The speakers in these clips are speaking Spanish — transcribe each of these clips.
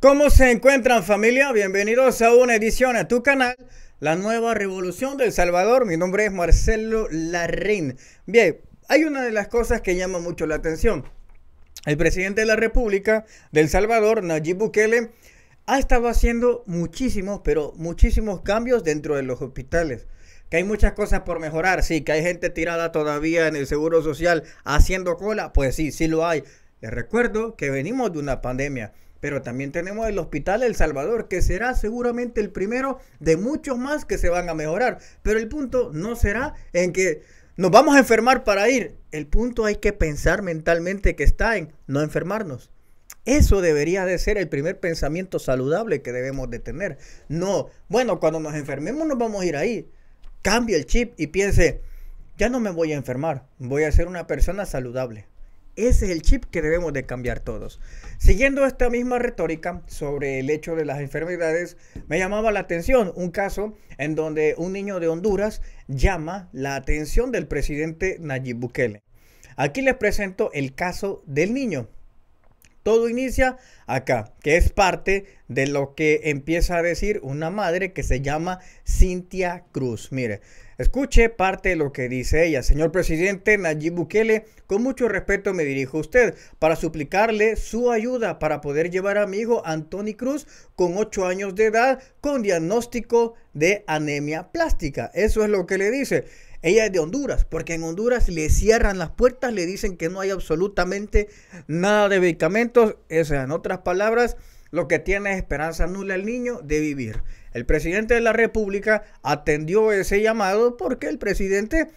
¿Cómo se encuentran familia? Bienvenidos a una edición a tu canal, La Nueva Revolución del Salvador. Mi nombre es Marcelo larín Bien, hay una de las cosas que llama mucho la atención. El presidente de la República del Salvador, Nayib Bukele, ha estado haciendo muchísimos, pero muchísimos cambios dentro de los hospitales. Que hay muchas cosas por mejorar, sí, que hay gente tirada todavía en el Seguro Social haciendo cola, pues sí, sí lo hay. Les recuerdo que venimos de una pandemia pero también tenemos el Hospital El Salvador, que será seguramente el primero de muchos más que se van a mejorar. Pero el punto no será en que nos vamos a enfermar para ir. El punto hay que pensar mentalmente que está en no enfermarnos. Eso debería de ser el primer pensamiento saludable que debemos de tener. No, bueno, cuando nos enfermemos nos vamos a ir ahí. Cambie el chip y piense, ya no me voy a enfermar, voy a ser una persona saludable. Ese es el chip que debemos de cambiar todos. Siguiendo esta misma retórica sobre el hecho de las enfermedades, me llamaba la atención un caso en donde un niño de Honduras llama la atención del presidente Nayib Bukele. Aquí les presento el caso del niño. Todo inicia acá, que es parte de lo que empieza a decir una madre que se llama Cintia Cruz. Mire, escuche parte de lo que dice ella. Señor presidente Nayib Bukele, con mucho respeto me dirijo a usted para suplicarle su ayuda para poder llevar a mi hijo Anthony Cruz con 8 años de edad con diagnóstico de anemia plástica. Eso es lo que le dice. Ella es de Honduras, porque en Honduras le cierran las puertas, le dicen que no hay absolutamente nada de medicamentos. O sea, en otras palabras, lo que tiene es esperanza nula el niño de vivir. El presidente de la República atendió ese llamado porque el presidente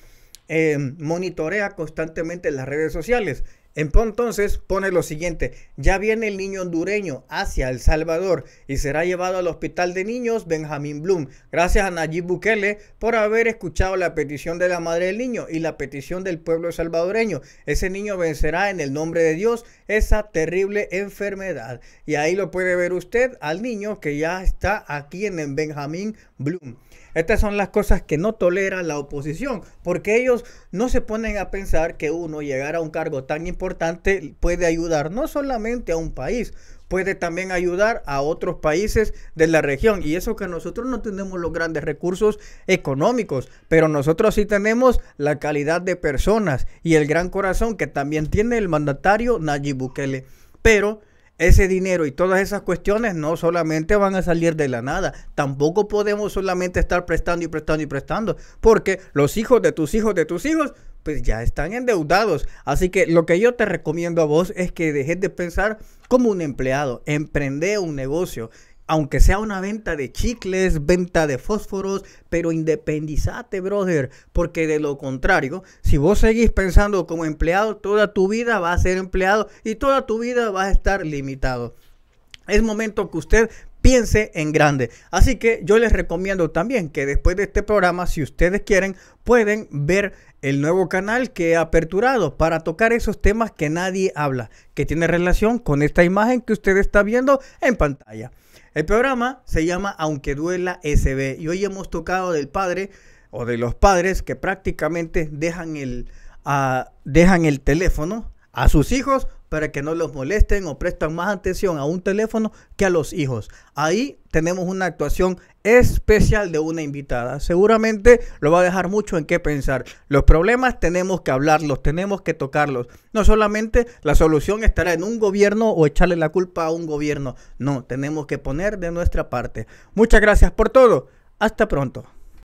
eh, monitorea constantemente las redes sociales entonces pone lo siguiente, ya viene el niño hondureño hacia El Salvador y será llevado al Hospital de Niños Benjamín Bloom. Gracias a Nayib Bukele por haber escuchado la petición de la madre del niño y la petición del pueblo salvadoreño. Ese niño vencerá en el nombre de Dios esa terrible enfermedad. Y ahí lo puede ver usted al niño que ya está aquí en el Benjamín Bloom. Estas son las cosas que no tolera la oposición, porque ellos no se ponen a pensar que uno llegara a un cargo tan importante puede ayudar no solamente a un país, puede también ayudar a otros países de la región. Y eso que nosotros no tenemos los grandes recursos económicos, pero nosotros sí tenemos la calidad de personas y el gran corazón que también tiene el mandatario Nayib Bukele. Pero ese dinero y todas esas cuestiones no solamente van a salir de la nada. Tampoco podemos solamente estar prestando y prestando y prestando, porque los hijos de tus hijos de tus hijos pues ya están endeudados. Así que lo que yo te recomiendo a vos es que dejes de pensar como un empleado, emprende un negocio aunque sea una venta de chicles, venta de fósforos, pero independizate, brother, porque de lo contrario, si vos seguís pensando como empleado, toda tu vida va a ser empleado y toda tu vida va a estar limitado. Es momento que usted piense en grande. Así que yo les recomiendo también que después de este programa, si ustedes quieren, pueden ver el nuevo canal que he aperturado para tocar esos temas que nadie habla, que tiene relación con esta imagen que usted está viendo en pantalla. El programa se llama Aunque duela SB y hoy hemos tocado del padre o de los padres que prácticamente dejan el, ah, dejan el teléfono a sus hijos para que no los molesten o prestan más atención a un teléfono que a los hijos. Ahí tenemos una actuación especial de una invitada. Seguramente lo va a dejar mucho en qué pensar. Los problemas tenemos que hablarlos, tenemos que tocarlos. No solamente la solución estará en un gobierno o echarle la culpa a un gobierno. No, tenemos que poner de nuestra parte. Muchas gracias por todo. Hasta pronto.